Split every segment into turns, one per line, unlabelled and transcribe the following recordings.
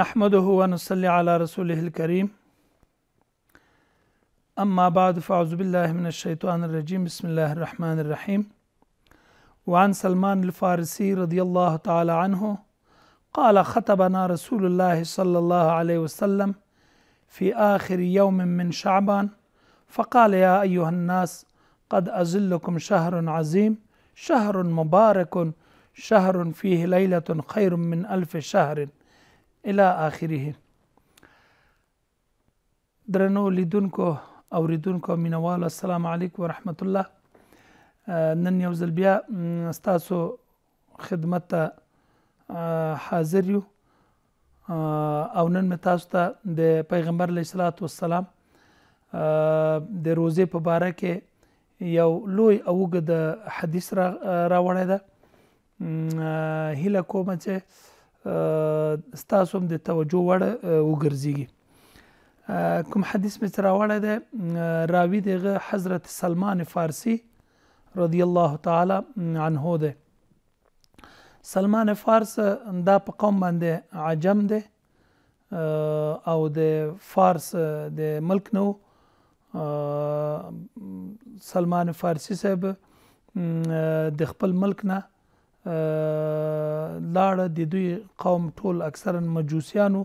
نحمده ونصلي على رسوله الكريم أما بعد فأعوذ بالله من الشيطان الرجيم بسم الله الرحمن الرحيم وعن سلمان الفارسي رضي الله تعالى عنه قال خطبنا رسول الله صلى الله عليه وسلم في آخر يوم من شعبان فقال يا أيها الناس قد أزلكم شهر عظيم شهر مبارك شهر فيه ليلة خير من ألف شهر الی اخره درنو لیدونکو اوریدونکو مینوال السلام علیکم ورحمت الله نن یو ځل بیا ستاسو خدمت ته حاضر یو او نن مې تاسو ته د پیغمبر علیه الصلاۃ والسلام د روزه په باره کې یو لوی اوګه د حدیث را راوړی ده هیله کوم چې ستاسو هم د توجه وړ وګرځيږي کوم حدیث مې راوړی دی راوی دغه حضرت سلمان فارسی رضی الله تعالی عنه دی سلمان فارس دا په قوم باندې عجم دی او د فارس د ملک نو سلمان فارسی صاحب د خپل ملک نه لاړه د دوی قوم ټول اکثرا مجوسیانو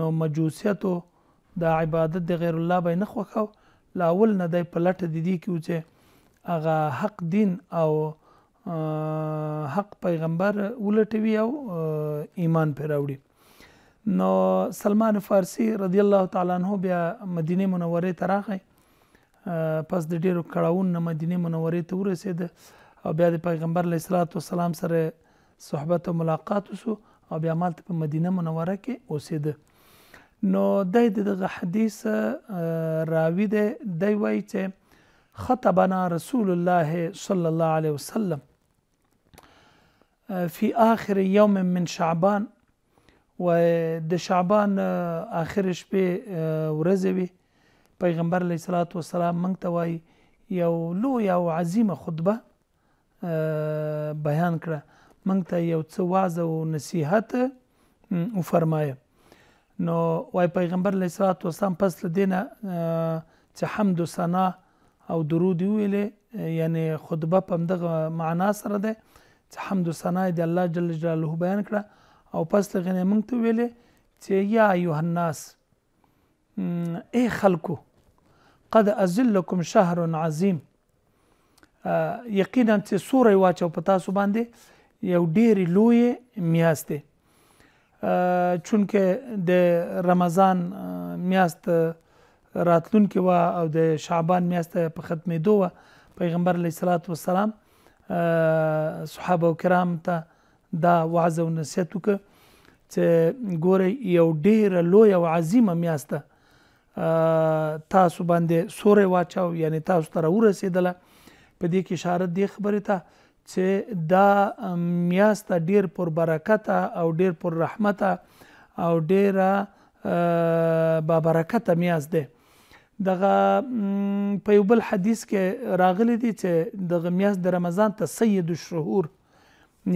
نو مجوسیتو د عبادت د غیر الله به نه خوښو لاول نه دی په لټه د دې کې و چې هغه حق دین او حق پیغمبر ولټوي او ایمان پرې راوړي نو سلمان فارسی رضی الله تعالی عنہ بیا مدینه منوره ته راغی پس د ډیرو کړهون نه مدینه منوره ته ورسېد او بیا د پیغمبر علیه الصلاۃ والسلام سره صحبت او ملاقات وسو او بیا مالته په مدینه منوره کې اوسېده نو د دغه حدیث راوی دی دی وایي چې خطبنا رسول الله صلی الله علیه وسلم في آخر يوم من شعبان ود شعبان آخر شپې ورځې وي پیغمبر علیه الصلاۃ والسلام موږ ته وایي یو لوی او عظیمه خطبه بیان کړه موږ ته یو څه واز او نصيحت او فرمایه نو وای پیغمبر علیه الصلاه والسلام پس له دینه چې حمد او ثنا او درود ویلې یعنی خطبه په دغه معنا سره ده چې حمد او ثنا دی الله جل جلاله بیان کړه او پس له غنه موږ ته ویلې چې یا ایه الناس ای خلکو قد ازلکم شهر عظیم یقینا چې سورې واچو په تاسو باندې یو ډېر لوی میاشت ده چونکه د رمضان میاشت راتلونکې وا او د شعبان میاشت په ختمېدو وا پیغمبر علیه الصلاۃ والسلام صحابه کرام ته دا وعظ او نصیحت وکړ چې ګوره یو ډېر لوی او عظیمه میاشت تاسو باندې سورې واچاو یعنی تاسو ته راورسېدله په دې کې اشاره دی خبره ته چې دا میاست ډیر پر برکت او ډیر پر رحمت او ډیر با برکت میاست ده دغه په یو بل حدیث کې راغلی دی چې دغه میاست د رمضان ته سید الشهور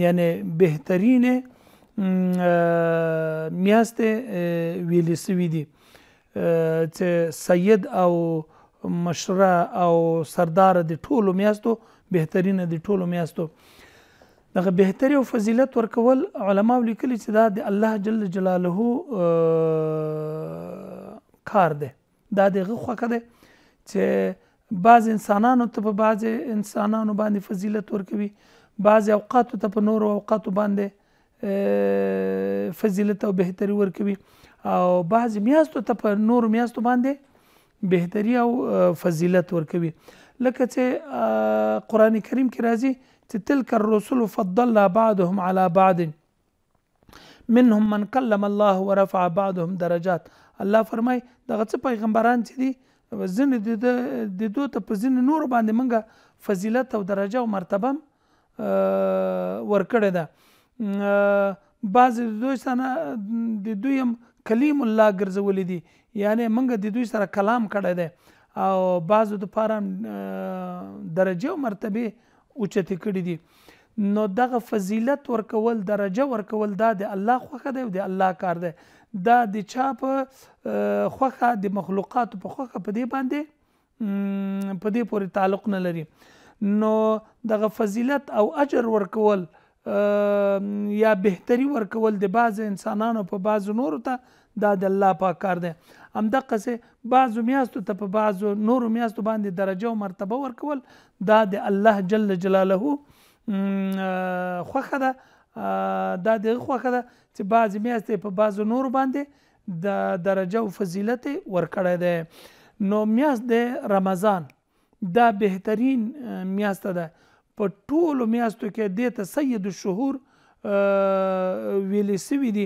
یعنی بهترین میاست ویل سوي دي چې سید او مشره او سردار د ټولو میاستو بهترینه د ټولو میاستو دغه بهتري او فضیلت ورکول علما لیکلي چې دا د الله جل جلاله کار دی دا دغه خوخه دی چې بعض انسانانو ته په بعض انسانانو باندې فضیلت ورکوي بعض اوقات ته په نور اوقات باندې فضیلت او بهتري ورکوي او بعض میاستو ته په نور میاستو باندې بهتري او فضیلت ورکوي لکه چې قران کریم کې راځي چې تلک الرسل فضلنا بعضهم على بعض منهم من کلم الله ورفع بعضهم درجات الله فرمای دغه څه پیغمبران چې دي ځنې د د دوه ته په ځنې نور باندې منګه فضیلت او درجه او مرتبه ورکړې ده بعض د دوی سره د دویم کلیم الله ګرځولې دي یعنی موږ د دوی سره کلام کړی دی او بعضو د پاره درجه او مرتبه اوچته کړی دي نو دغه فضیلت ورکول درجه ورکول دا د الله خوخه دی او د الله کار دی دا د چا په خوخه د مخلوقاتو په خوخه په دې باندې په دې پورې تعلق نه لري نو دغه فضیلت او اجر ورکول یا بهتري ورکول د بعض انسانانو په بعض نورو ته دا د الله پاک کار دی همدغه څه بعضو میاستو ته په بعضو نورو میاستو باندې درجه او مرتبه ورکول دا د الله جل جلاله خوخه ده دا د خوخه ده چې بعض میاستې په بعضو نورو باندې د درجه او فضیلت ورکړی دی نو میاست د رمضان دا بهترین میاست ده په ټولو میاستو کې د ته سید الشهور ویلې سوي دي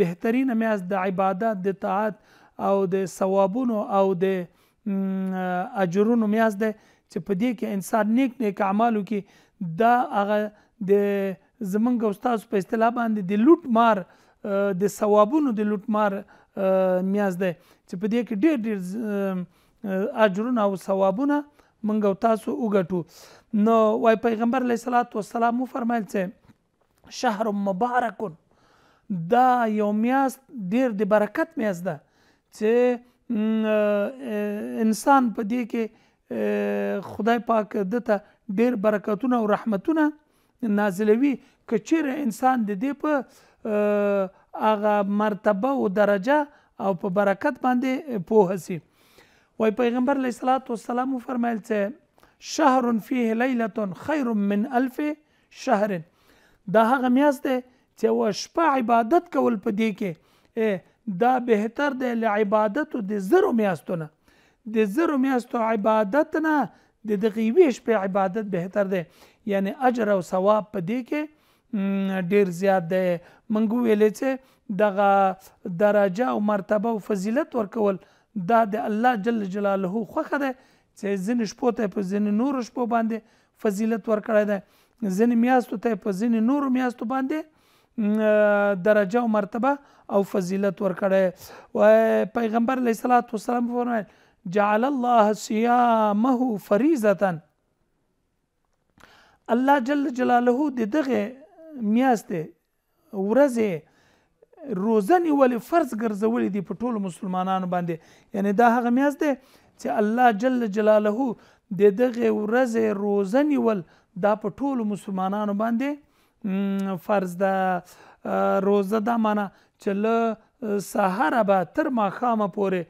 بهترین میاست د عبادت د طاعت او د ثوابونو او د اجرونو میاز ده چې په دې کې انسان نیک نیک اعمالو کې دا هغه د زمونږ او تاسو په اصطلاح باندې د لوټ مار د ثوابونو د لوټ مار میاز ده چې په دې کې ډېر ډېر اجرونه او ثوابونه منګ او تاسو وګټو نو وای پیغمبر علیه الصلاۃ والسلام فرمایل چې شهر مبارک دا یو میاست ډیر د برکت میاست ده چې انسان په دې کې خدای پاک دته ډیر برکتونه او رحمتونه نازلوي کچیر انسان د دې په اغه مرتبه او درجه او په برکت باندې پوه سي وای پیغمبر علیه الصلاۃ والسلام فرمایل چې شهر فيه ليله خير من الف شهر دا هغه میاست چې و شپه عبادت کول په دې کې دا بهتر دی له عبادت د زرو میاستونه د زرو میاستو عبادت نه د دغه ویش په عبادت بهتر دی یعنی اجر او ثواب په دی کې ډیر زیات دی منګو ویلې چې دغه درجه او مرتبه او فضیلت ورکول دا د الله جل جلاله خوخه ده چې ځین شپو ته په ځین نور شپو باندې فضیلت ورکړی دی ځین میاستو ته په ځین نور میاستو باندې درجه او مرتبه او فضیلت ورکړی و پیغمبر علیه الصلاۃ والسلام فرمایل جعل الله صيامه فریضه الله جل جلاله د دغه میاشتې ورځې روزه نیولې فرض ګرځولې دي په ټولو مسلمانانو باندې یعنی دا هغه میاشت دی چې الله جل جلاله د دغه ورځې روزه نیول دا په ټولو مسلمانانو باندې فرض ده روزه دا معنا چې له سهاره به تر ماښامه پورې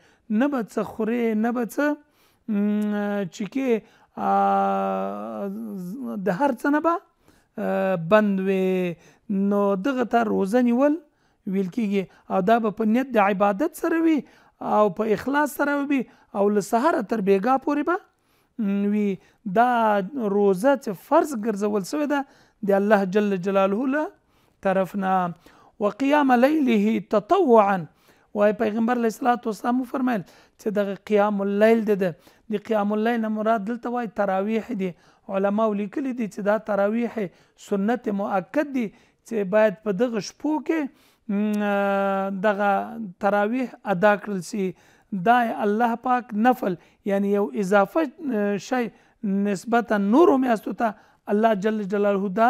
نه به څه خورې نه به څه چې کې د هر څه نه به بند وي نو دغه ته روزه نیول ویل کېږي او دا به په نیت د عبادت سره وي او په اخلاص سره وي او له سهاره تر بیګا پورې به وي دا روزه چې فرض ګرځول سوی ده د الله جل جلاله له طرفنا وقيام ليله تطوعا وای پیغمبر علیه الصلاۃ والسلام فرمایل چې د قیام الليل د د قیام الليل نه مراد دلته وای تراویح دي علما ولیکلي دي چې دا تراویح سنت مؤکد دي چې باید په دغه شپو کې دغه تراویح ادا کړل شي دا الله پاک نفل یعنی یو اضافه شی نسبتا نورو میاستو ته الله جل جلاله دا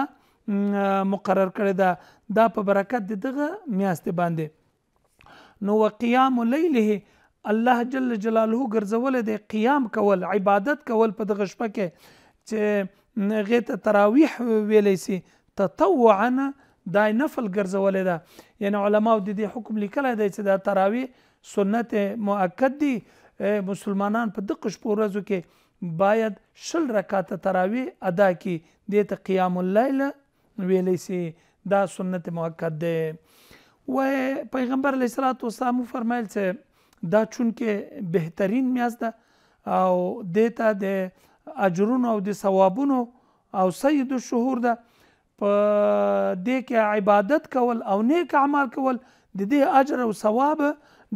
مقرر کړی دا دا په برکت دغه میاسته باندې نو وقيام ليله الله جل جلاله ګرځول دی قیام کول عبادت کول په دغه شپه کې چې غیت تراویح ویلې سي تطوعا دا نفل ګرځولې ده یعنی علما د دې حکم لیکل دی چې دا تراویح سنت مؤکد دي مسلمانان په دقه شپورزو کې باید شل رکعات تراوی ادا کی د ته قیام اللیل ویلې سي دا سنت مؤکد ده و پیغمبر علیه الصلاۃ والسلام فرمایل چې دا چون کې بهترین میاز ده او د ته د اجرونو او د ثوابونو او سید الشهور ده په دې کې عبادت کول او نیک اعمال کول د دې اجر او ثواب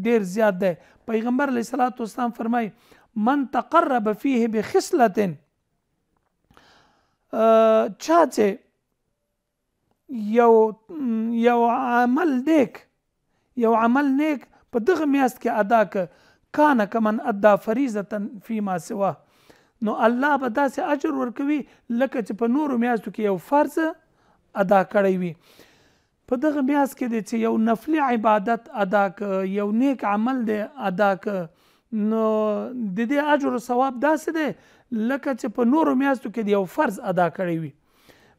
ډیر زیات ده پیغمبر علیه الصلاۃ والسلام فرمایي من تقرب فيه بخصلت چا چې یو یو عمل نیک یو عمل نیک په دغه میاست کې ادا ک کانه کمن ادا فریضه فی ما سوا نو الله به داسې اجر ورکوي لکه چې په نورو میاشتو کې یو فرض ادا کړی وي په دغه میاس کې دی چې یو نفلی عبادت ادا ک یو نیک عمل دی ادا ک نو د دې اجر او ثواب داسې دی لکه چې په نورو میاشتو کې یو فرض ادا کړی وي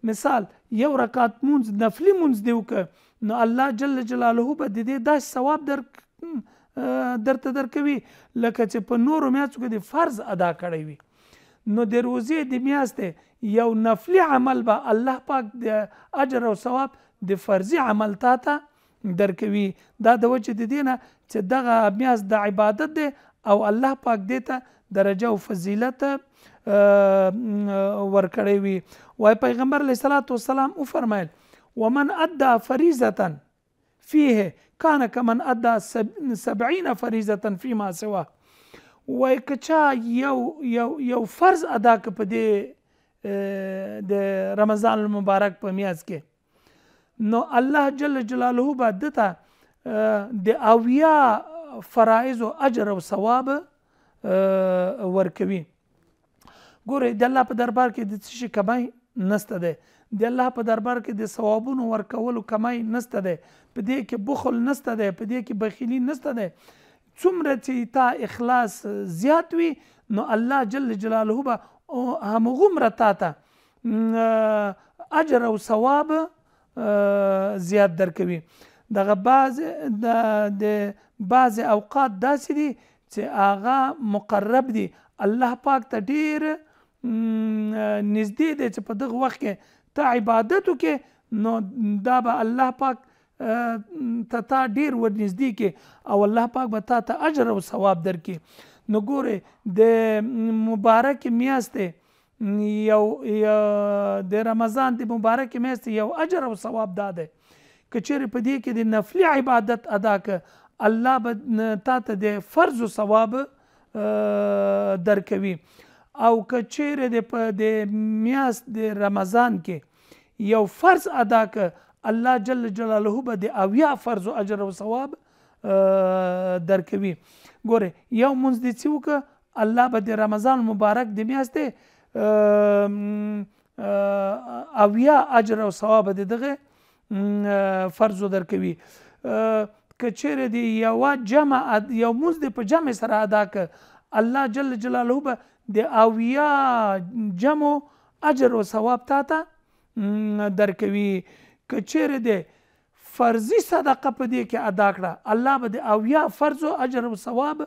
مثال یو رکعت مونځ نفلی مونځ دی وکړه نو الله جل جلاله به د دې داسې ثواب در درته درکوي لکه چې په نورو میاشتو کې د فرض ادا کړی وي نو د روزې د میاشتې یو نفلی عمل به الله پاک د اجر او ثواب د فرضي عمل تا ته درکوي دا د وجه د دینه چې دغه میاس د عبادت دی او الله پاک دې ته درجه او فضیلت ورکړی وي وای پیغمبر علیه الصلاۃ والسلام او فرمایل ومن ادى فریضه فيه کان کمن ادى 70 فریضه فيما سوا وای کچا یو یو یو فرض ادا ک په دې د رمضان المبارک په میاز کې نو الله جل جلاله به دته د اویا فرایز او اجر او ثواب ورکوي ګوره د الله په دربار کې د څه شي کمای نسته ده د الله په دربار کې د ثوابونو ورکولو کمای نسته ده په دې کې بخل نسته ده په دې کې بخیلی نسته ده څومره چې تا اخلاص زیات وي نو الله جل جلاله به همغومره تا ته اجر او ثواب زیات درکوي دغه بعض د بعض اوقات داسې دي چې هغه مقرب دي الله پاک ته ډیر نږدې دی چې په دغه وخت کې ته عبادتو کې نو دا به الله پاک ته تا ډیر ور نږدې کې او الله پاک به تا ته اجر او ثواب درکې نو ګوره د مبارک میاشتې یو د رمضان د مبارک میاشتې یو اجر او ثواب دا دی کچېر په دې کې د نفلی عبادت ادا ک الله به تا ته د فرض او ثواب درکوي او کچېر د په د میاس د رمضان کې یو فرض ادا ک الله جل جلاله به د اویا فرض او اجر او ثواب درکوي ګوره یو منځ دي چې وک الله به د رمضان مبارک د میاشتې اویا اجر او ثواب د دغه فرض در کوي کچېره دی یو جمع یو موز دی په جمع سره ادا ک الله جل جلاله به د اویا جمع اجر او ثواب تا ته درکوي کچېره دی فرضی صدقه په دې کې ادا کړه الله به د اویا فرض او اجر او ثواب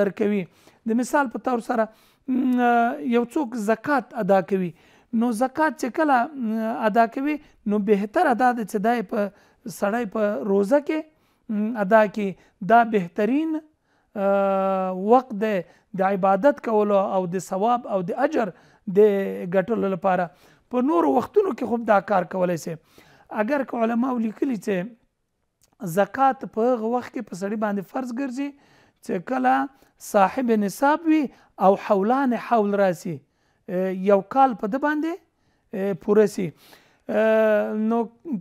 درکوي د مثال په تور سره یو څوک زکات ادا کوي نو زکات چې کله ادا کوي نو بهتر ادا د چې دای په سړی په روزه کې ادا کې دا بهترین وقت دی د عبادت کولو او د ثواب او د اجر د ګټلو لپاره په نور وختونو کې خوب دا کار کولای سي اگر که علما ولیکلي چې زکات په هغه وخت کې په سړی باندې فرض ګرځي چې کله صاحب نصاب وي او حولان حول راسي یو کال په د باندې پوره سي نو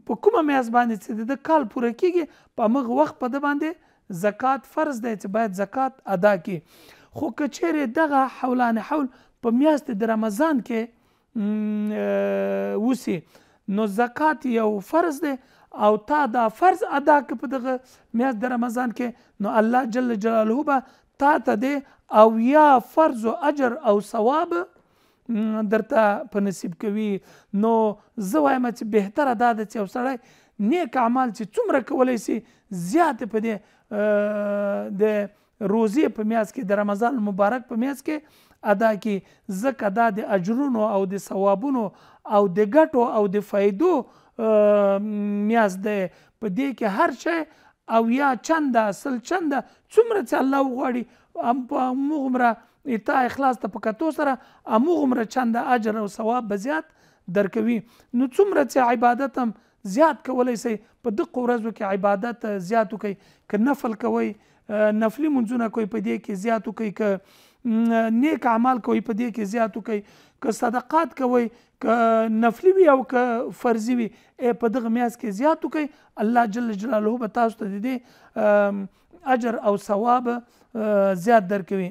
په کومه میاس باندې چې د کال پوره کیږي په مغه وخت په د باندې زکات فرض دی چې باید زکات ادا کی خو کچېره دغه حولان حول په میاشت د رمضان کې وسی نو زکات یو فرض دی او تا دا فرض ادا ک په دغه میاشت د رمضان کې نو الله جل جلاله به تا ته دی او یا فرض او اجر او ثواب درته په نصیب کوي نو زه وایم چې بهتره دا ده چې یو سړی نیک اعمال چې څومره کولی سي زیاتې په دې د روزې په میاس کې د رمضان مبارک په میاس کې ادا کی زکه دا د اجرونو او د ثوابونو او د ګټو او د فایدو میاس ده په دې کې هر شی او یا چنده سل چنده څومره چې الله وغواړي هم په همغومره اطاع اخلاص ته په کتو سره اموغمره چنده اجر او ثواب به زیات درکوي نو څومره چې عبادت هم زیات کولی سي په دقه ورځو کې عبادت زیات وکړي که نفل کوي نفلی منځونه کوي په دې کې زیات وکړي که نیک اعمال کوي په دې کې زیات وکړي که صدقات کوي که نفلی وي او که فرضي وي په دغه میاس کې زیات وکړي الله جل جلاله به تاسو ته دې اجر او ثواب زیات درکوي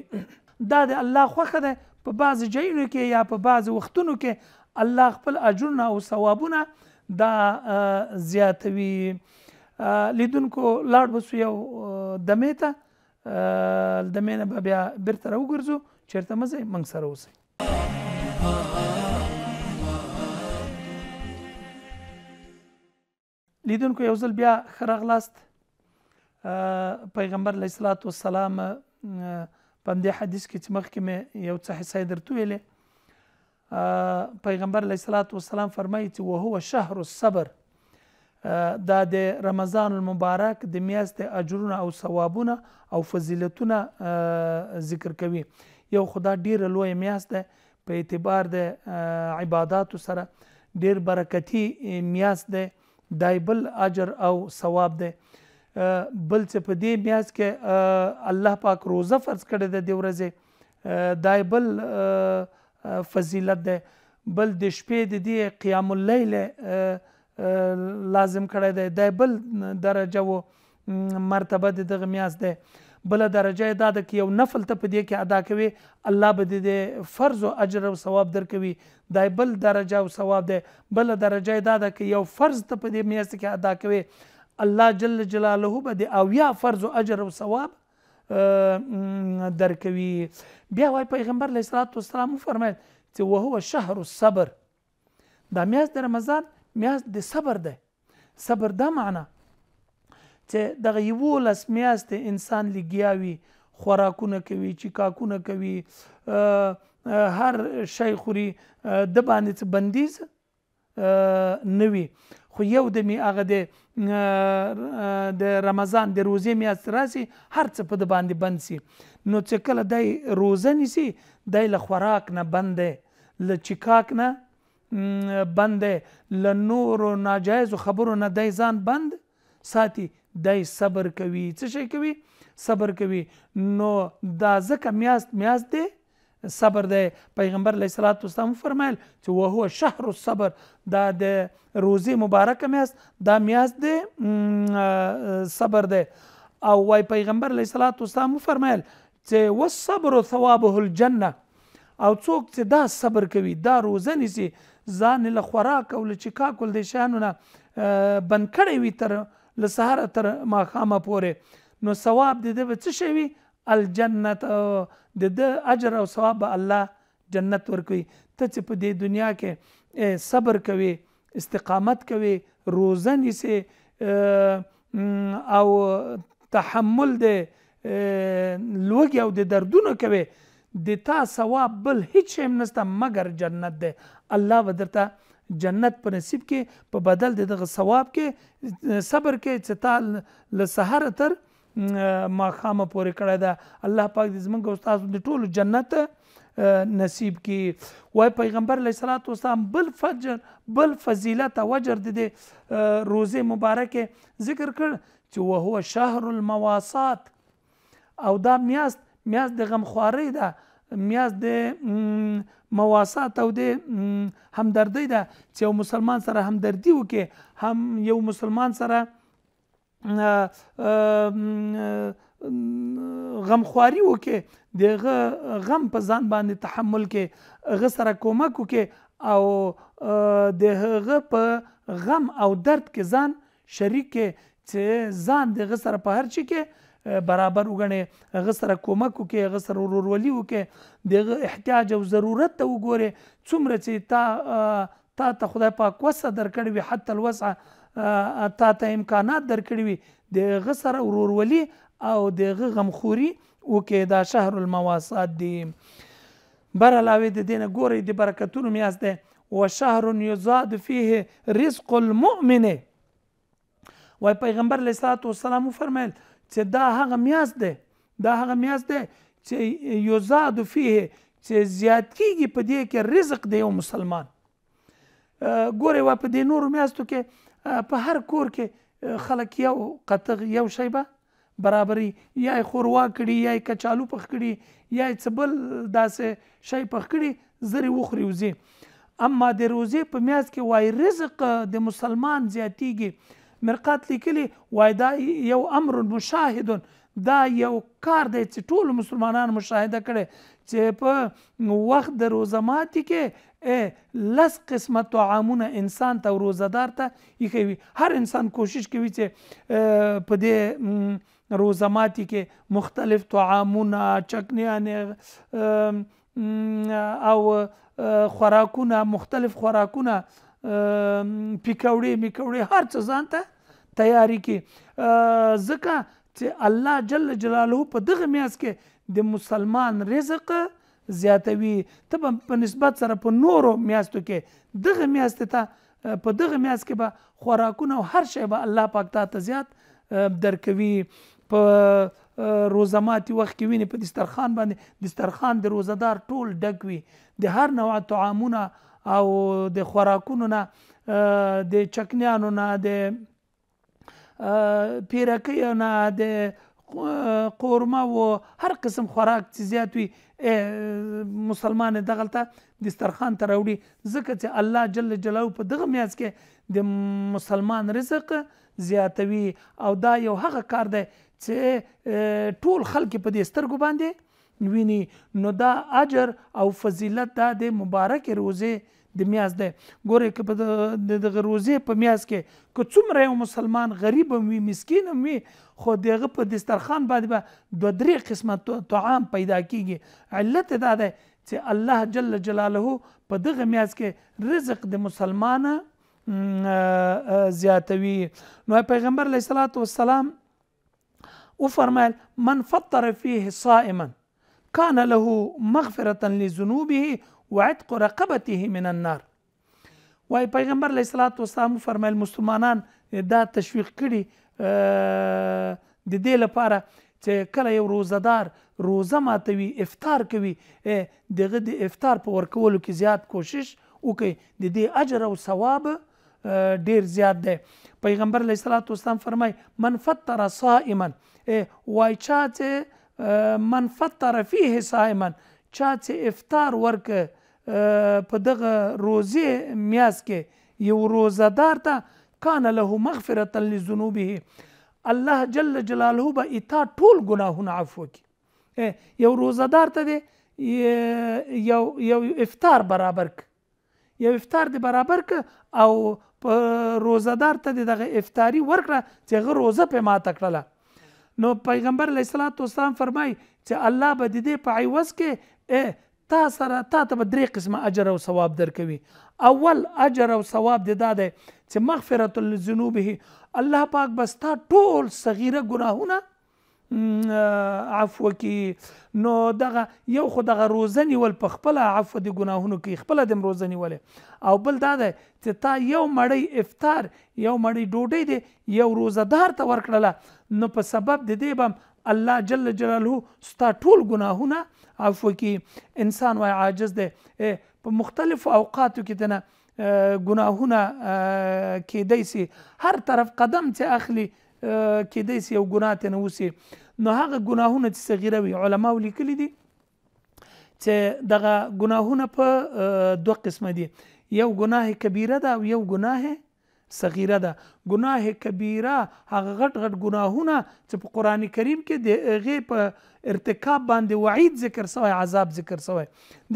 دا د الله خوخه ده په بعض ځایونو کې یا په بعض وختونو کې الله خپل اجرونه او ثوابونه دا زیاتوي لیدونکو لاړ بسو یو دمې ته دمې نه به بیا بیرته راوګرځو چېرته مه ځئ موږ سره اوسئ لیدونکو یو ځل بیا ښه راغلاست پیغمبر علیه السلام په دې حدیث کې چې مخکې مې یو څه حصہ درته ویلې پیغمبر علیه الصلاۃ والسلام فرمایي چې وهو شهر الصبر دا د رمضان المبارک د میاشت اجرونه او ثوابونه او فضیلتونه ذکر کوي یو خدا ډیر لوی میاشت ده په اعتبار د عبادتو سره ډیر برکتی میاشت ده دایبل اجر او ثواب ده بل څه په دې میاز کې الله پاک روزه فرض کړې ده د ورځې دای بل فضیلت ده بل د شپې د دې قیام اللیل لازم کړی دی دای بل درجه و مرتبه د دغه میاز ده بل درجه دا د یو نفل ته په دې کې ادا کوي الله به د فرض او اجر او ثواب درکوي دای بل درجه او ثواب ده بل درجه دا د یو فرض ته په دې میاز کې ادا کوي الله جل جلاله به د اویا فرض او اجر او ثواب درکوي بیا وای پیغمبر علیه الصلاه والسلام فرمایل چې وهو شهر الصبر دا میاشت د رمضان میاشت د صبر ده صبر دا معنا چې دغه یولس میاشت انسان لګیاوي خوراکونه کوي چې کاکونه کوي هر شی خوري د باندې بندیز نوي خو یو د می هغه د د رمضان د روزې میاشت راسي هر څه په د باندې بند سي نو چې کله دای روزه نیسي دای له خوراک نه بند دی له چیکاک نه بند دی له نورو ناجایزو خبرو نه دی ځان بند ساتي دای صبر کوي څه شي کوي صبر کوي نو دا ځکه میاشت میاشت دی صبر دی پیغمبر علیه الصلاه والسلام فرمایل چې وهو شهر الصبر دا د روزي مبارکه میاست دا میاست دی صبر دی او وای پیغمبر علیه الصلاه والسلام فرمایل چې والصبر ثوابه الجنه او څوک چې دا صبر کوي دا روزه نیسي ځان له خوراک او له چکا کول د شانو نه بند کړی وي تر له سهار تر ماښامه پورې نو ثواب د دې څه شوی الجنه د د اجر او ثواب الله جنت ورکوي ته چې په دې دنیا کې صبر کوي استقامت کوي روزه نیسي او تحمل د لوګي او د دردونو کوي د تا ثواب بل هیڅ هم نسته مګر جنت دی الله ودرته جنت په نصیب کې په بدل د دغه ثواب کې صبر کې چې تا له سحر تر ما خامه پورې کړی ده الله پاک دې زمونږ او تاسو د ټولو جنت نصیب کی وای پیغمبر علیه الصلاۃ والسلام بل فجر بل فضیلت او اجر د روزه مبارکه ذکر کړ چې وهو شهر المواصات او دا میاست میاست د غمخواري ده میاز د مواسات او د همدردی ده چې یو مسلمان سره همدردی وکي هم یو مسلمان سره غمخواري وکې دغه غم په ځان باندې تحمل کې هغه سره کومک وکې او د هغه په غم او درد کې ځان شریک کې چې ځان دغه سره په هر چی کې برابر وګڼي هغه سره کومک وکړي هغه سره ورورولي وکړي دغه احتیاج او ضرورت ته وګوره څومره چې تا تا ته خدای پاک وسه درکړې وي حتی الوسعه تا ته امکانات درکړې وي د هغه سره ورورولي او د هغه غمخوري وکې دا شهر المواسات دی بر علاوه د دینه ګورې د برکتونو میاست دی و شهر یزاد فيه رزق المؤمن وای پیغمبر علیه الصلاه والسلام فرمایل چې دا هغه میاست دی دا هغه میاست دی چې یزاد فيه چې زیات کیږي په دې کې رزق دی او مسلمان ګورې وه په دې نورو میاشتو کې په هر کور کې خلک یو قطغ یو شی به برابري یا خوروا کړي یا کچالو پخ کړي یا څه بل داسې شی پخ کړي زری وخوري وزي اما د روزې په میاشت کې وای رزق د مسلمان زیاتیږي مرقات لیکلي وای دا یو امر مشاهد دا یو کار دی چې ټول مسلمانان مشاهده کړي چې په وخت د روزه ماتي کې لس قسمه طعامونه انسان ته روزدار ته یخوي هر انسان کوشش کوي چې په دې روزماتي کې مختلف طعامونه چکنیانه او خوراکونه مختلف خوراکونه پیکوړې میکوړې هر څه ځان ته تیاری کې ځکه چې الله جل جلاله په دغه میاس کې د مسلمان رزق زیاتوي ته په نسبت سره په نورو میاشتو کې دغه میاشت ته په دغه میاشت کې به خوراکونه او هر شی به الله پاک ته زیات درکوي په روزماتي وخت کې ویني په دسترخوان باندې دسترخوان د روزدار ټول ډک وي د هر نوع طعامونه او د خوراکونو نه د چکنیانو نه د پیرکیو نه د قورمه و هر قسم خوراک چې زیات وي مسلمان دغلته دسترخوان ته راوړي ځکه چې الله جل جلاله په دغه میاز کې د مسلمان رزق زیاتوي او دا یو هغه کار دی چې ټول خلک په دې سترګو باندې ویني نو دا اجر او فضیلت دا د مبارک روزه د میاز دی ګوره که په دغه روزې په میاز کې که څومره یو مسلمان غریب هم وي مسکین هم وي خو دغه په دسترخوان باندې به دوه درې قسمه طعام پیدا کیږي علت دا دی چې الله جل جلاله په دغه میاز کې رزق د مسلمانه زیاتوي نو پیغمبر علیه الصلاۃ والسلام او فرمایل من فطر فيه صائما كان له مغفرة لذنوبه وعتق رقبته من النار وای پیغمبر علیه الصلاه والسلام فرمایل مسلمانان دا تشویق کړي د دې لپاره چې کله یو روزدار روزه ماتوي افطار کوي دغه د افطار په ورکولو کې زیات کوشش وکړي د دې اجر او ثواب ډیر زیات دی پیغمبر علیه الصلاه والسلام فرمای من فطر صائما وای چا چې من فطر فيه صائما چا چې افطار ورک په دغه روزه میاس کې یو روزدار ته کان له مغفرة لذنوبه الله جل جلاله به اتا ټول ګناهونه عفو کی یو روزدار ته دی یو یو افطار برابر ک یو افطار دی برابر ک او په روزدار ته دغه افطاری ورکړه چې هغه روزه په ما تکړه نو پیغمبر علیه الصلاۃ والسلام فرمای چې الله به د دې په عوض کې تا سره تا ته به درې قسمه اجر او ثواب درکوي اول اجر او ثواب د دا دی چې مغفرت للذنوبه الله پاک بس تا ټول صغیره ګناهونه عفو کی نو دغه یو خو دغه روزه نیول په خپله عفو د ګناهونو کې خپله دم روزه نیولې او بل دا دی چې تا یو مړی افطار یو مړی ډوډۍ دی یو روزهدار ته ورکړله نو په سبب د دې بم الله جل جلاله ستا ټول ګناهونه عفو کی انسان وای عاجز دی په مختلف اوقاتو کې دنه ګناهونه کېدای سي هر طرف قدم چې اخلي کېدای سي یو ګناه ته نه وسی نو هغه ګناهونه چې صغیره وي علماو لیکلي دي چې دغه ګناهونه په دوه قسمه دي یو ګناه کبیره ده او یو ګناه صغیره ده ګناه کبیره هغه غټ غټ ګناهونه چې په قران کریم کې د هغه په ارتکاب باندې وعید ذکر شوی عذاب ذکر شوی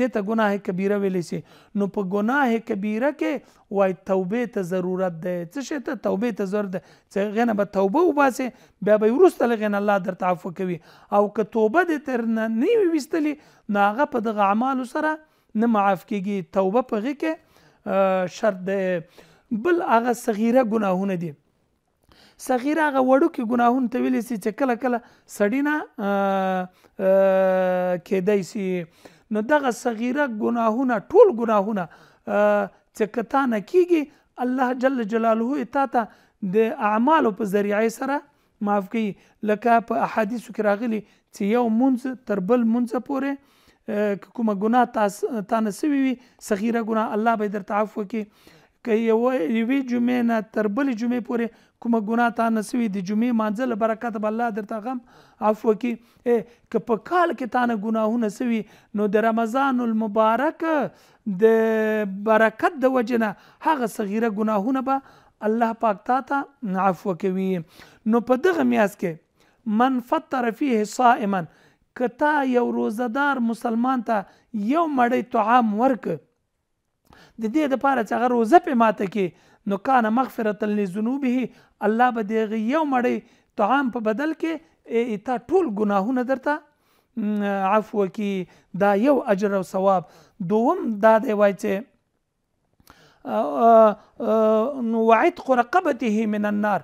دته ګناه کبیره ویلې شي نو په ګناه کبیره کې وای توبې ته ضرورت ده څه شي ته توبې ته ضرورت ده چې غنه به توبه وباسي بیا به ورسته لغنه الله در تعفو کوي او که توبه دې تر نه نیوي وستلی ناغه په دغه اعمال سره نه معاف کیږي توبه په غی کې شرط ده بل هغه صغیره ګناهونه دي صغیره هغه وړوکي ګناهونه ته ویلی سي چې کله کله سړی نه کیدای سي نو دغه صغیره ګناهونه ټول ګناهونه چې کتا نه کیږي الله جل جلاله تا ته د اعمالو په ذریعه سره معاف کوي لکه په احادیثو کې راغلي چې یو مونځ تر بل مونځ پورې کومه ګناه تاسو تا نه سوي وي صغیره ګناه الله به درته عفو کوي که یو یوې جمعې نه تر بلې جمعې پورې کومه ګناه تا نه سوي د جمعې مانځه له برکته به الله درته غم عفو کړي که په کال کې تا نه ګناهونه سوي نو د رمضان المبارک د برکت د وجې نه هغه صغیره ګناهونه به الله پاک تا ته عفو کوي نو په دغه میاس کې من فطر فيه صائما کتا یو روزدار مسلمان ته یو مړی طعام ورک د دې د پاره چې هغه روزه په ماته کې نو کان مغفرت لذنوبه الله به دې یو مړی طعام په بدل کې تا ټول ګناهونه درته عفو کی دا یو اجر او ثواب دوم دا دی وای چې وعتق رقبته من النار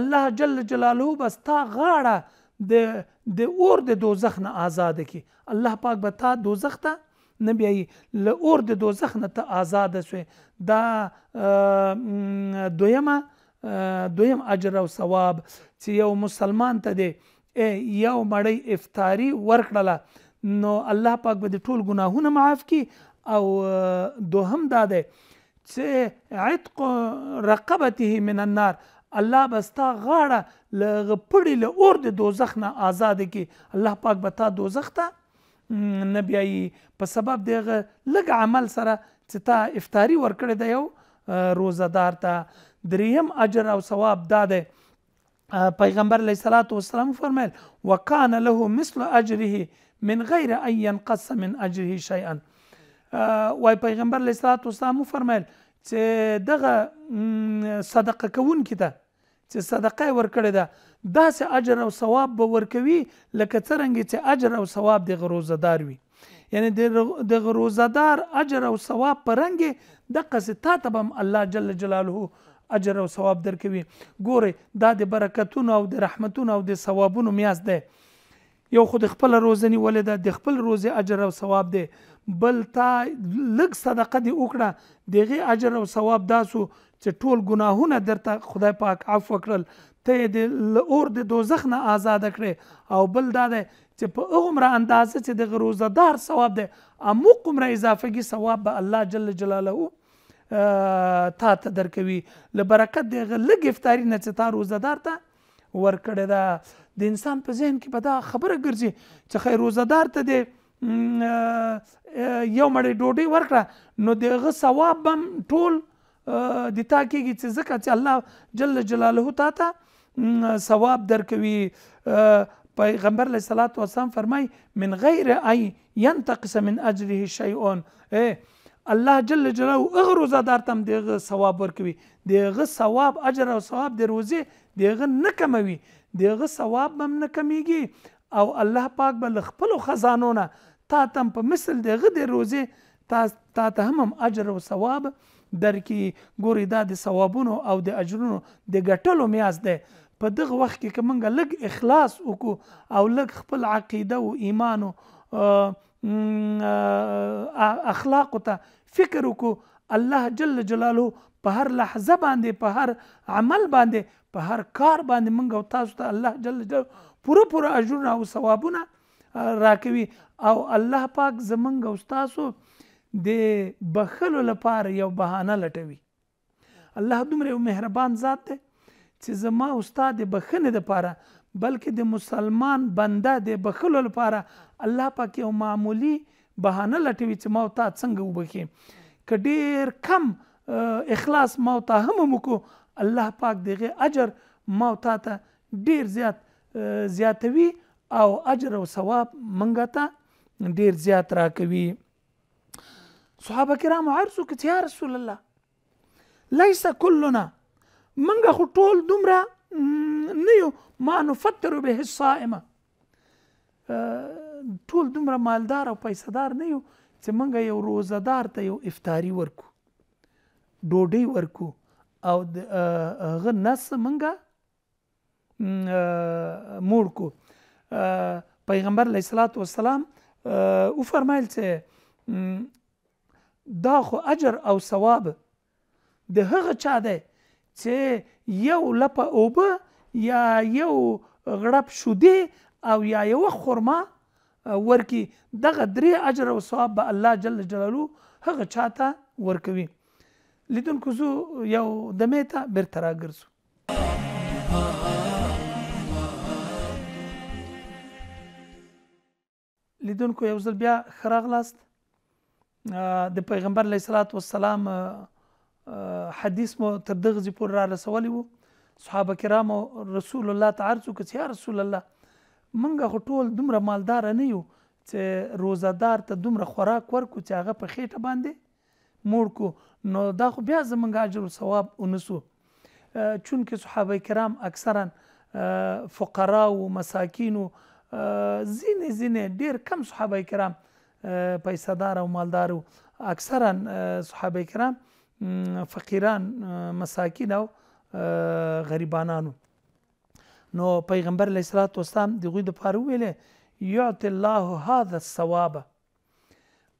الله جل جلاله بس تا غاړه د د اور د دوزخ نه آزاد کی الله پاک به تا دوزخ ته نه بیایي له اور د دوزخ نه ته آزاده سوې دا دویمه دویم اجر او ثواب چې یو مسلمان ته دی یو مړی افتاری ورکړله نو الله پاک به د ټول ګناهونه معاف کی او دوهم دا دی چې عتق رقبته من النار الله بستا غاړه لغپړی له اور د دوزخ نه آزاد کی الله پاک به تا دوزخ ته نه بیایي په سبب د لږ عمل سره چې تا افطاری ورکړی دی یو روزدار ته دریم اجر او ثواب دا دی پیغمبر علیه الصلاۃ والسلام فرمایل وکانه له مثل اجره من غیر ان ينقص من اجره شيئا وای پیغمبر علیه الصلاۃ والسلام فرمایل چې دغه صدقه کوونکی ته چې صدقه ورکړی ده داسې اجر او ثواب به ورکوي لکه څرنګه چې اجر او ثواب د غروزدار وي یعنی د غروزدار اجر او ثواب پرنګ د قصتا تبم الله جل جلاله اجر او ثواب درکوي ګوره دا د برکتونو او د رحمتونو او د ثوابونو میاس ده یو خود خپل روزنی ولدا د خپل روزي اجر او ثواب دی بل تا لګ صدقه دی وکړه دغه اجر او ثواب داسو چې ټول ګناهونه درته خدای پاک عفو کړل ته د اور د دوزخ نه آزاد کړي او بل دا ده چې په عمره اندازه چې د روزدار ثواب ده امو عمره اضافهږي ثواب به الله جل جلاله تا ته درکوي لبرکت د لګ افطاری نه چې تا روزدار ته ورکړی ده د انسان په ذهن کې به دا خبره ګرځي چې خیر روزدار ته دی یو مړی ډوډۍ ورکړه نو دغه ثواب هم ټول د تا کېږي چې ځکه چې الله جل جلاله تا ته ثواب درکوي پیغمبر علیه الصلاۃ والسلام فرمای من غیر ای ينتقص من اجره شیء الله جل جلاله هغه روزه دارتم دغه ثواب ورکوي دغه ثواب اجر او ثواب د روزه دغه نه کموي دغه ثواب هم نه کمیږي او الله پاک بل خپل خزانو نه تا تم په مثل دغه د روزه تا تا ته هم اجر او ثواب درکې ګوري دا د ثوابونو او د اجرونو د ګټلو میاس ده په دغه وخت کې که مونږ لږ اخلاص وکړو او لږ خپل عقیده او ایمان او اخلاق ته فکر وکړو الله جل جلاله په هر لحظه باندې په هر عمل باندې په هر کار باندې مونږ او تاسو ته الله جل جلاله پوره پوره اجرونه او ثوابونه راکوي او الله پاک زمونږ او تاسو د بخلو لپاره یو بهانه لټوي الله دومره مهربان ذات دی چې زما استاد بخنه د پاره بلکې د مسلمان بنده د بخلو لپاره الله پاک یو معمولی بهانه لټوي چې ما تا څنګه وبخي کډیر کم اخلاص ما ته هم مکو الله پاک دغه اجر ما ته ته ډیر زیات زیاتوي او اجر او ثواب منګه ته ډیر زیات راکوي صحابه کرام عرضو کې یا رسول الله ليس كلنا منګه خو ټول دومره نه یو ما نفتر به الصائمه ټول دومره مالدار او پیسدار نه یو چې منګه یو روزدار ته یو افطاری ورکو ډوډۍ ورکو او هغه نس منګه موړ کو پیغمبر علیه الصلاۃ والسلام او فرمایل چې دا خو اجر او ثواب د هغه چا دی چې یو لپه اوبه یا یو غړپ شودې او یا یو خرمه ورکی دغه درې اجر او ثواب به الله جل جلاله هغه چاته ورکوي لیدونکو زو یو دمه ته بیرته راګرځو لیدونکو یو ځل بیا خراغ لاست د پیغمبر علیه الصلاۃ والسلام آ... حدیث مو تر دغه ځې پورې را رسولی وو صحابه کرامو رسول الله ته عرض وکړ چې یا رسول الله منګه خو ټول دومره مالدار نه یو چې روزادار ته دومره خوراک ورکو چې هغه په خېټه باندې موړ کو نو دا خو بیا زمونږ اجر او ثواب ونسو چونکې صحابه کرام اکثرا فقرا او مساکین او زین زین ډیر کم صحابه کرام پیسې دار او مالدار اکثرا صحابه کرام فقیران مساکین او غریبانانو نو پیغمبر علیه الصلاۃ والسلام دغه د پاره ویلې یعطي الله هذا الثواب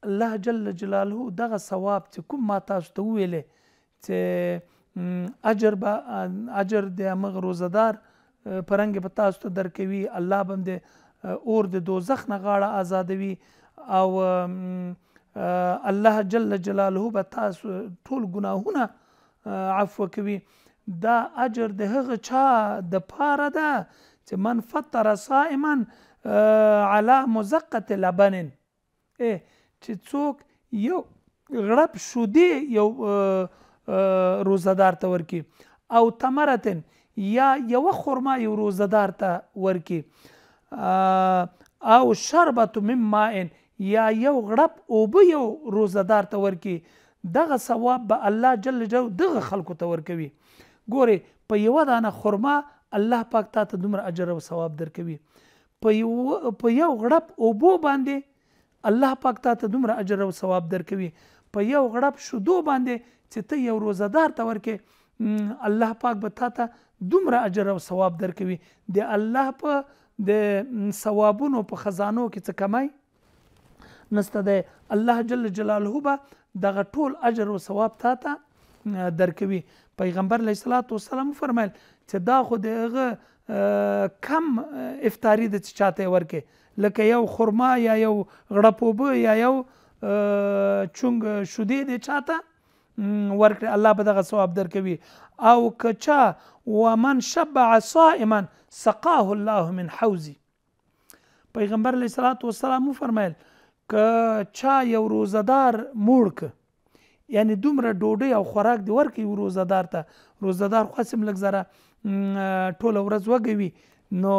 الله جل جلاله دغه ثواب چې کوم ما تاسو ته ویلې چې اجر به اجر د مغ روزدار پرنګ په تاسو ته درکوي الله بم د اور د دوزخ نه غاړه آزادوي او الله جل جلاله به تاسو ټول ګناهونه عفو کوي دا اجر د هغه چا د پاره ده چې من فطر صائما على مزقه لبن چې څوک یو غړپ شودي یو روزدار ته ورکی او تمرتن یا یو خرما یو روزدار ته ورکی او شربت من ماء یا یو غړپ اوبه یو روزدار ته ورکي دغه ثواب به الله جل جلاله دغه خلکو ته ورکوي ګوره په یو دانه خرما الله پاک تا ته دومره اجر او ثواب درکوي په یو په یو غړپ اوبو باندې الله پاک تا ته دومره اجر او ثواب درکوي په یو غړپ شودو باندې چې ته یو روزدار ته ورکې الله پاک به تا ته دومره اجر او ثواب درکوي د الله په د ثوابونو په خزانو کې څه کمای نسته دی الله جل جلاله به دغه ټول اجر او ثواب تا ته درکوي پیغمبر علیه الصلاۃ والسلام فرمایل چې دا خو دغه کم افطاری د چاته ورکه لکه یو خرما یا یو غړپوب یا یو چونګ شودې د چاته ورکړي الله به دغه ثواب درکوي او کچا ومن شبع صائما سقاه الله من حوزي پیغمبر علیه الصلاۃ والسلام فرمایل که چا یو روزدار موړ که یعنی دومره ډوډۍ او خوراک دی ورکوي روزدار ته روزدار خو هسې هم لږ زره ټوله ورځ وږی وي نو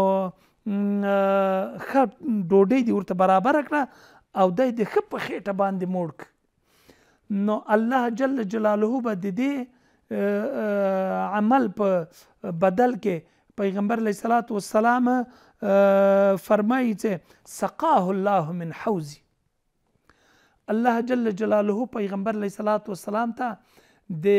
ښه ډوډۍ دې ورته برابره کړه او دی د ښه په خېټه باندې موړ نو الله جل جلاله به د دې عمل په بدل کې پیغمبر علیه السلام فرمایي چې سقاه الله من حوزي الله جل جلاله پیغمبر علیه الصلاۃ والسلام ته د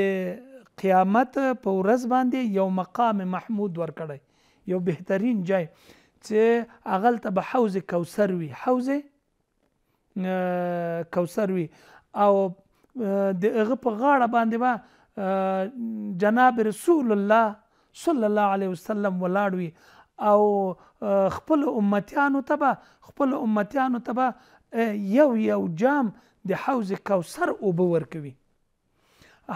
قیامت په ورځ باندې یو مقام محمود ورکړی یو بهترین ځای چې هغه ته به حوض کوثر وي حوض کوثر وي او د هغه په غاړه باندې به جناب رسول الله صلی الله علیه وسلم ولاړ وي او خپل امتیانو ته به خپل امتیانو ته به یو یو جام د حوض کوثر اوبه ورکوي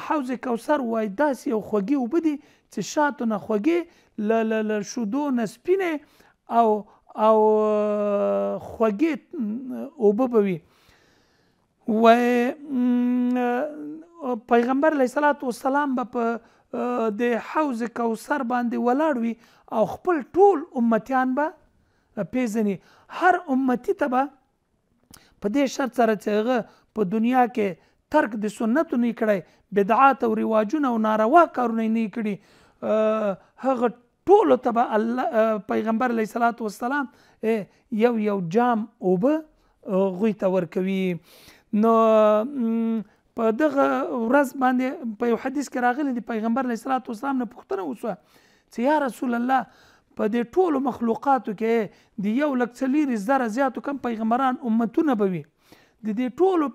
حوض کوثر وای داس یو خوږی اوبه دي چې شاتو نه خوږی ل ل ل شودو نه سپینه او او خوږی اوبه بوي و پیغمبر علیه الصلاۃ والسلام په د حوض کوثر باندې ولاړ وي او خپل ټول امتیان به پیژني هر امتی ته به په دې شرط سره چې هغه په دنیا کې ترک د سنت نه کړي بدعات او رواجونه او ناروا کارونه نه کړي هغه ټول ته به الله پیغمبر علیه الصلاۃ والسلام یو یو جام اوبه غوی ته ورکوي نو په دغه ورځ باندې په یو حدیث کې راغلی دی پیغمبر علیه الصلاۃ والسلام نه پوښتنه وسوه چې یا رسول الله په دې ټولو مخلوقاتو کې د یو لک څلېری زره زیاتو کم پیغمبران امتونه به وي د دې ټولو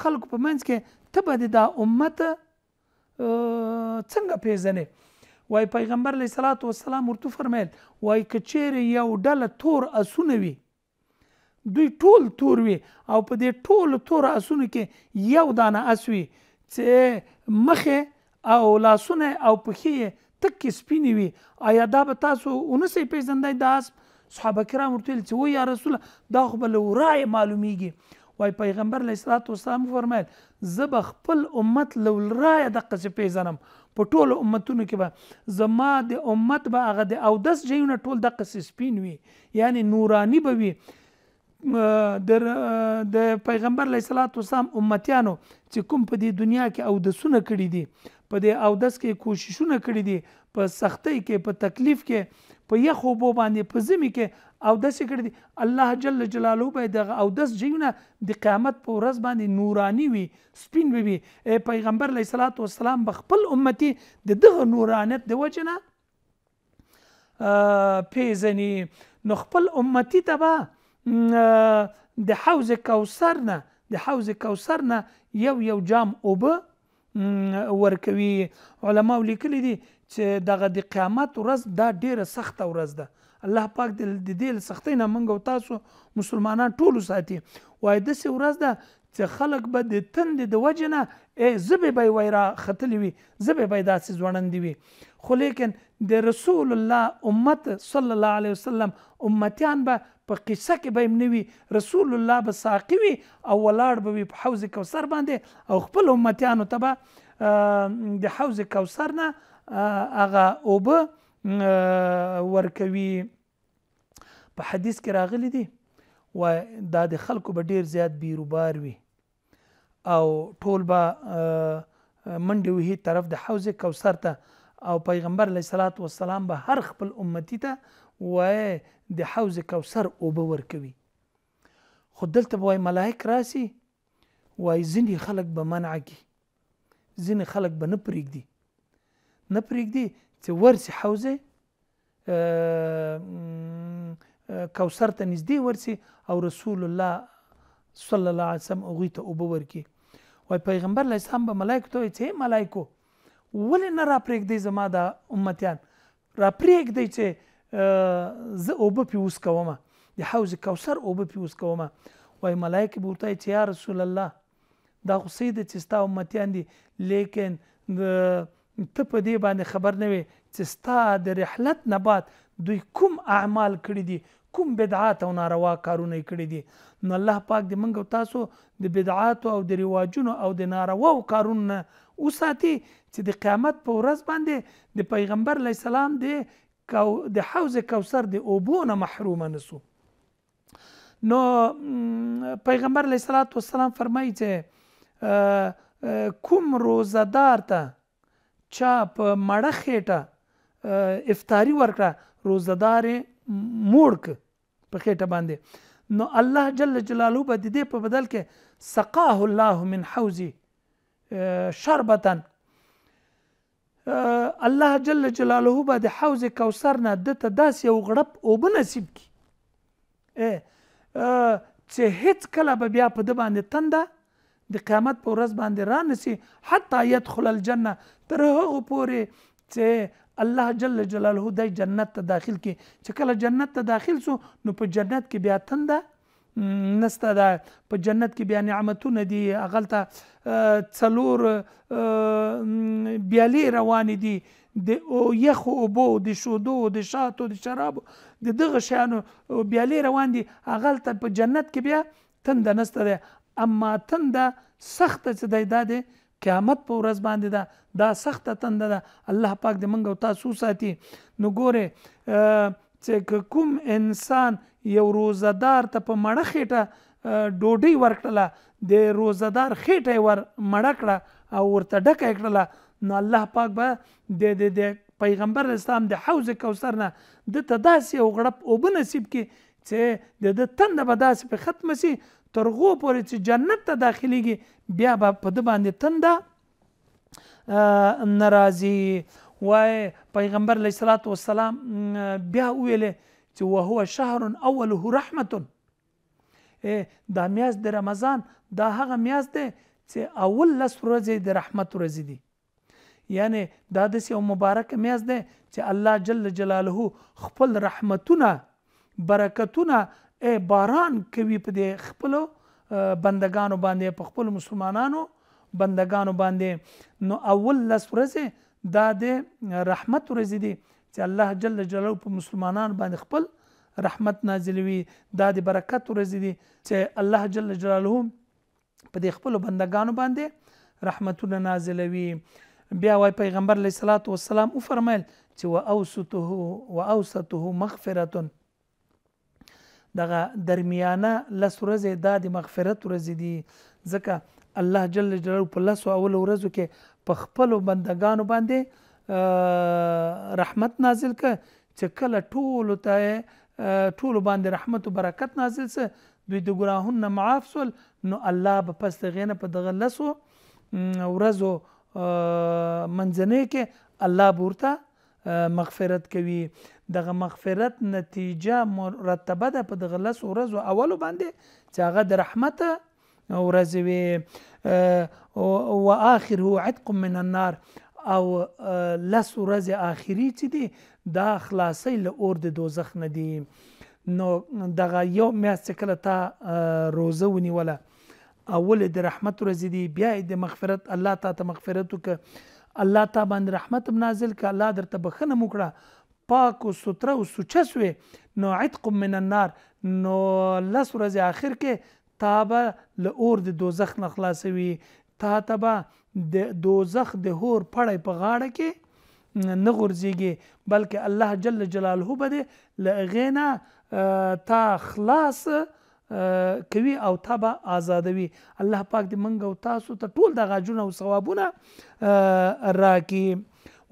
خلکو په منځ کې ته به دا امت څنګه پیژنې وای پیغمبر علیه الصلاۃ والسلام ورته فرمایل وای کچېر یو ډله تور اسونه وي دوی ټول تور وي او په دې ټول تور اسونه کې یو دانه اسوي چې مخه او لاسونه او پخې تک سپینې وي آیا دا به تاسو ونسئ پیژندی د اسب صحابه کرام ورته ویل چې وای یا رسول دا خو به له ورایه معلومیږي وای پیغمبر علیه الصلات والسلام فرمایل زه به خپل امت له ورایه دقسې پیژنم په ټولو امتونو کې به زما د امت به هغه د اودس ځایونه ټول دقسې سپین وي یعنی نورانی به وي در د پیغمبر علیه الصلات والسلام امتیانو چې کوم په دې دنیا کې اودسونه کړي دي په دې اودس کې کوششونه کړي دي په سختۍ کې په تکلیف کې په یخ اوبو باندې په ځمې کې اودس کړي دي الله جل جلاله به دغه اودس ځایونه د قیامت په ورځ باندې نورانی وي سپین وي پیغمبر علیه صلات وسلام به خپل امتي د دغه نورانیت د وجه نه پیژني نو خپل امتي ته به د حوض کوثر نه د حوض کوثر نه یو یو جام اوبه ورکوي علما لیکلي دي چې دغه د قیامت ورځ دا ډیره سخته ورځ ده الله پاک د دې سختۍ نه منګو تاسو مسلمانان ټول ساتي وای د سې ورځ ده چې خلک به د تند د وجه نه زبې به ویرا ختلې وي زبې به داسې ځوړندې وي خو لیکن د رسول الله امت صلی الله علیه وسلم امتیان به په قصه کې به نوی رسول الله به ساقي وي او ولاړ به په حوض کوثر باندې او خپل امتیانو ته به د حوض کوثر نه هغه اوبه ورکوي په حدیث کې راغلی دی و دا د خلکو به ډیر زیات بیروبار وي او ټول به منډې وهي طرف د حوض کوثر ته او پیغمبر علیه السلام به هر خپل امتی ته وای د حوض کوثر اوبه ورکوي خو دلته وای ملائک راسي وای ځینې خلک به منع کی ځینې خلک به نه پرېږدي نه پرېږدي چې ورسي حوض کوثر ته نږدې ورسي او رسول الله صلی الله علیه وسلم هغوی ته اوبه ورکي وای پیغمبر علیه السلام به ملایکو ته وایي چې ملایکو ولې نه را پرېږدئ زما د امتیان را پرېږدئ چې زه اوبه پیوس کوم د حوض کوثر اوبه پیوس کوم وای ملائکه بوتای چې یا رسول الله دا خو سید چې ستا امتیان دي لیکن ته په دې باندې خبر نه وي چې ستا د رحلت نه بعد دوی کوم اعمال کړی دي کوم بدعات او ناروا کارونه کړی دي نو الله پاک دې منګو تاسو د بدعات او د رواجونو او د ناروا کارونو اوساتي چې د قیامت په ورځ باندې د پیغمبر علی السلام د کو د حوض کوثر د اوبو نه محروم نسو نو پیغمبر علیه الصلاۃ والسلام فرمایي چې کوم روزدار ته چا په مړه خېټه افطاری ورکړه روزدار موړ ک په خېټه باندې نو الله جل جلاله به د دې په بدل کې سقاه الله من حوزي شربتن الله جل جلاله به د حوض کوثر نه د ته داس یو غړپ او بنصیب کی چې هیڅ کله به بیا په د باندې تنده د قیامت په ورځ باندې را نسی حتی يدخل الجنه تر هغه پورې چې الله جل جلاله د جنت ته داخل کی چې کله جنت ته داخل سو نو په جنت کې بیا تنده نسته ده په جنت کې بیا نعمتونه دي هغلته څلور بیالې روانې دي د یخو اوبو د شودو د شاتو د شرابو د دغه شیانو بیالې روان دي هغلته په جنت کې بیا تنده نسته ده اما تنده سخته چې دی دا دی قیامت په ورځ باندې ده دا سخته تنده ده الله پاک دې موږ او تاسو ساتي نو ګوره چې کوم انسان یو روزدار ته په مړه خېټه ډوډۍ ورکړله د روزدار خېټه ور مړه کړه او ورته ډکه کړله نو الله پاک به د د د پیغمبر اسلام د حوض کوثر نه د ته داسې او غړپ اوبه نصیب کې چې د د تند به داسې په ختم سي ترغو پورې چې جنت ته داخليږي بیا به په د باندې تنده ناراضي وای پیغمبر علیه الصلاۃ والسلام بیا ویل چې وهو شهر اوله رحمت دا میاس د رمضان دا هغه میاس دی چې اول لس ورځې د رحمت ورځې دي یعنی دا داسې یو مبارک میاس دی چې الله جل جلاله خپل رحمتونه برکتونه باران کوي په دې خپلو بندگانو باندې په خپل مسلمانانو بندگانو باندې نو اول لس ورځې دا د رحمت ورځ دی چې الله جل جلاله په مسلمانان باندې خپل رحمت نازلوي دا د برکت ورځ دی چې الله جل جلاله په دې خپل بندگانو باندې رحمتونه نازلوي بیا وای پیغمبر علیه الصلاۃ والسلام او فرمایل چې واوسطه واوسطه مغفرتون دغه درمیانه لس ورځې د مغفرت ورځې دي ځکه الله جل جلاله په لس اول ورځو کې په خپل بندگانو باندې رحمت نازل ک چې کله ټول ته ټول باندې رحمت او برکت نازل سه دوی د ګناهونو معاف سول نو الله به پس غینه په دغه لسو ورځو منځنۍ کې الله بورته مغفرت کوي دغه مغفرت نتیجه مرتبه ده په دغه لسو ورځو اولو باندې چې هغه د رحمت ورځوي و اخر هو عتق من النار او لس ورځې اخري چې دي دا خلاصي له اور د دوزخ نه دي نو دغه یو میاشت کله تا روزه ونیوله اول د رحمت ورځ دي بیا د مغفرت الله تا ته مغفرت وک الله تا باندې رحمت نازل ک الله درته بخنه موکړه پاک او ستره او سوچه سوې نو عتق من النار نو لس ورځې اخر کې تا به له اور د دوزخ نه خلاصوي تا ته به د دوزخ د هور پړی په غاړه کې نه غورځيږي بلکې الله جل جلاله به دې له غینا تا خلاص کوي او تبه آزادوي الله پاک دې منګ او تاسو ته ټول د غاجونه او ثوابونه راکي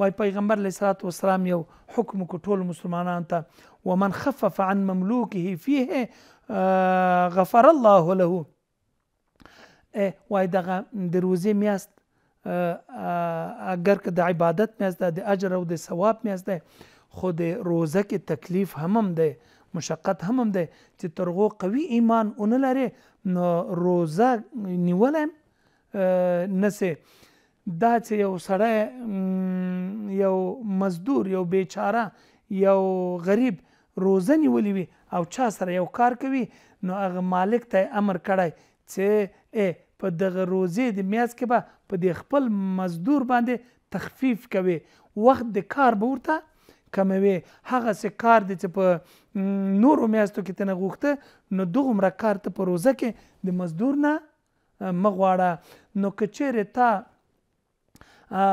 وای پیغمبر علیه الصلاه والسلام یو حکم کو ټول مسلمانانو ته ومن خفف عن مملوکه فیه غفر الله له وای دغه د روزې میاست اگر که د عبادت میاست د اجر او د ثواب میاست ده خو د روزه کې تکلیف هم هم ده مشقت هم هم ده چې ترغو قوي ایمان اون لري نو روزه نیولم نسه دا چې یو سړی یو مزدور یو بیچاره یو غریب روزه نیولې وي او چا سره یو کار کوي نو هغه مالک ته امر کړی چې په دغه روزې د میاس کې به په د خپل مزدور باندې تخفیف کوي وخت د کار به ورته کموي هغه څه کار دی چې په نورو میاشتو کې تنه غوښته نو دغومره کار ته په روزه کې د مزدور نه مغواړه نو که چېرې تا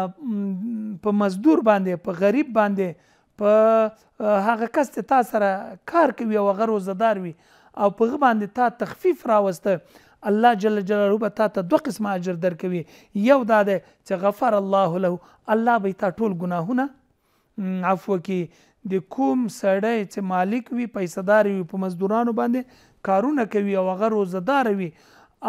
په مزدور باندې په غریب باندې په هغه کس ته تا سره کار کوي او هغه روزدار وي او په هغه باندې تا تخفیف راوسته الله جل جلاله به تا ته دوه قسمه اجر درکوي یو دا دی چې غفر الله له الله به تا ټول ګناهونه عفو کی د کوم سړی چې مالک وي پیسدار وي په مزدورانو باندې کارونه کوي او هغه روزدار وي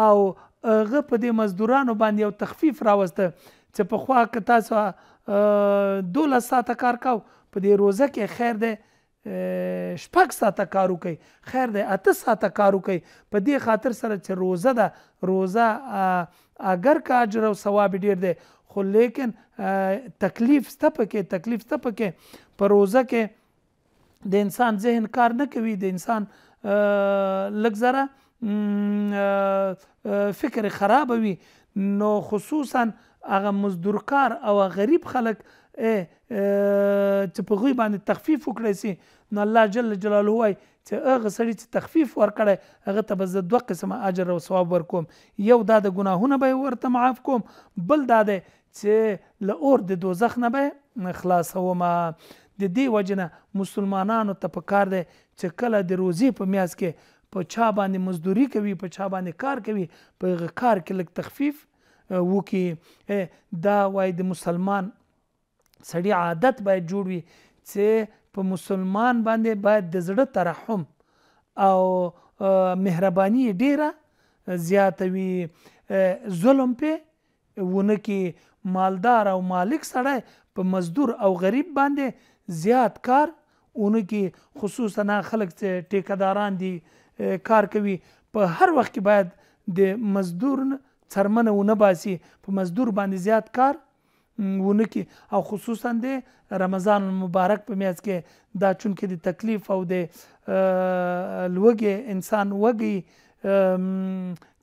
او هغه په دې مزدورانو باندې یو تخفیف راوسته چې په خوا کې تاسو 12 ساعته کار کاو په دې روزه کې خیر دی شپږ ساعته کار وکړي خیر دی اته ساعته کار وکړي په دې خاطر سره چې روزه ده روزه اگر کا اجر او ثواب ډیر دی خو لیکن تکلیف سته پکې تکلیف سته پکې په روزه کې د انسان ذهن کار نه کوي د انسان لږ ذره فکر خراب وي نو خصوصا هغه مزدور کار او غریب خلک چې eh, eh, په غوی باندې تخفیف وکړی سي نو الله جل جلاله وای چې هغه سړي چې تخفیف ورکړی هغه ته به زه دوه قسمه اجر او ثواب ورکوم یو دا د ګناهونه به ورته معاف کوم بل دا دی چې له اور د دوزخ نه به خلاصوم د دې وجنه مسلمانانو ته پکار دی چې کله د روزي په میاس کې په چا باندې مزدوري کوي په چا باندې کار کوي په کار کې لږ تخفیف وکي دا وای د مسلمان سړی عادت باید جوړ وي چې په مسلمان باندې باید د زړه ترحم او مهرباني ډیره زیاته وي ظلم په ونه کې مالدار او مالک سړی په مزدور او غریب باندې زیات کار اونه کې خصوصا خلک ټیکداران دي کار کوي په هر وخت کې باید د مزدور څرمنه ونه باسي په مزدور باندې زیات کار ونه کې او خصوصا د رمضان مبارک په میاس کې دا چون کې د تکلیف او د لوګي انسان وګي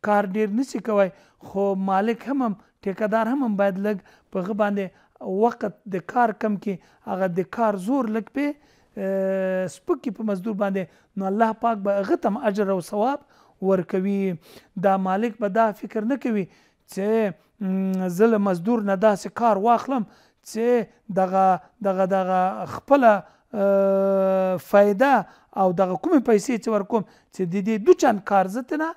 کار ډیر نشي کوي خو مالک هم ټیکدار هم باید لګ په غ باندې وخت د کار کم کې هغه د کار زور لګ په سپکی په مزدور باندې نو الله پاک به هغه تم اجر او ثواب ورکوي دا مالک به دا فکر نه کوي چې زه له مزدور نه داسې کار واخلم چې دغه دغه دغه خپله فایده او دغه کومې پیسې چې ورکوم چې د دې دو چند کار زه نه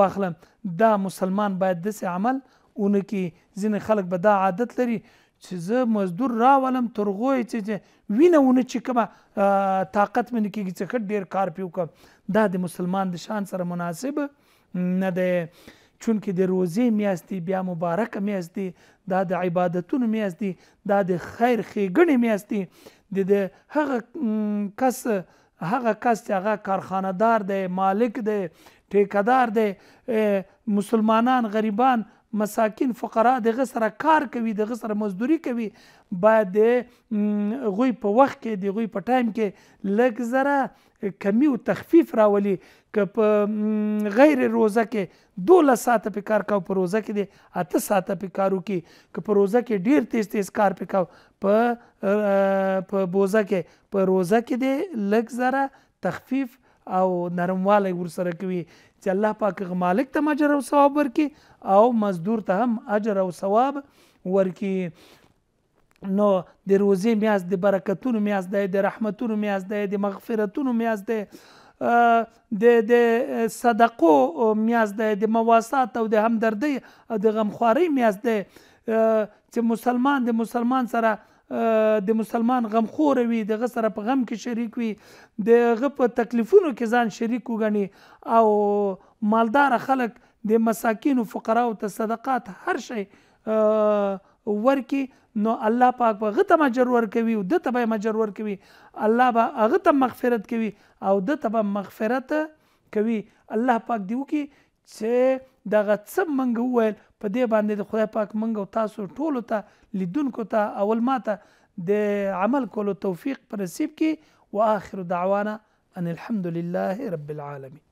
واخلم دا مسلمان باید داسې عمل ونه کې ځینې خلک به دا عادت لري چې زه مزدور راولم ترغوی چې وینه ونه چې کومه طاقت مې نه کېږي چې ښه ډېر کار پې وکړم دا د مسلمان د شان سره مناسب نه دی چون کې د روزې میاشت بیا مبارک میاشت دا د عبادتونو میاشت دا د خیر خېګڼې میاشت د د هغه کس هغه کس چې هغه کارخانهدار دی مالک دی ټیکدار دی مسلمانان غریبان مساکین فقرا دغه سره کار کوي دغه سره مزدوري کوي باید د غوی په وخت کې د غوی په ټایم کې لږ زره کمی او تخفیف راولي که په غیر روزه کې دوله ساعته په کار کاو په روزه کې دی اته ساعته په کارو کې که په روزه کې ډیر تیز تیز کار په کاو په په بوزه کې په روزه کې دی لږ زره تخفیف او نرموالی ورسره کوي چې الله پاک مالک ته اجر او ثواب ورکړي او مزدور ته هم اجر او ثواب ورکړي نو د روزي میاز د برکتونو میاز دی د رحمتونو میاز دی د مغفرتونو میاز دی د د صدقو میاز دی د مواسات او د همدردی او د غمخواري میاز دی چې مسلمان د مسلمان سره د مسلمان غمخور وي د غسر په غم کې شریک وي د غ په تکلیفونو کې ځان شریک وګڼي او مالدار خلک د مساکین او فقراو ته صدقات هر شی ورکی نو الله پاک به غته مجر ور کوي او د تبه مجر ور کوي الله به هغه ته مغفرت کوي او د تبه مغفرت کوي الله پاک دیو کی چې دغه څه منګ وویل په دې باندې د خدای پاک منګ تاسو ټولو ته لیدونکو ته اول ماته د عمل کولو توفیق پر نصیب کی واخر دعوانا ان الحمد لله رب العالمين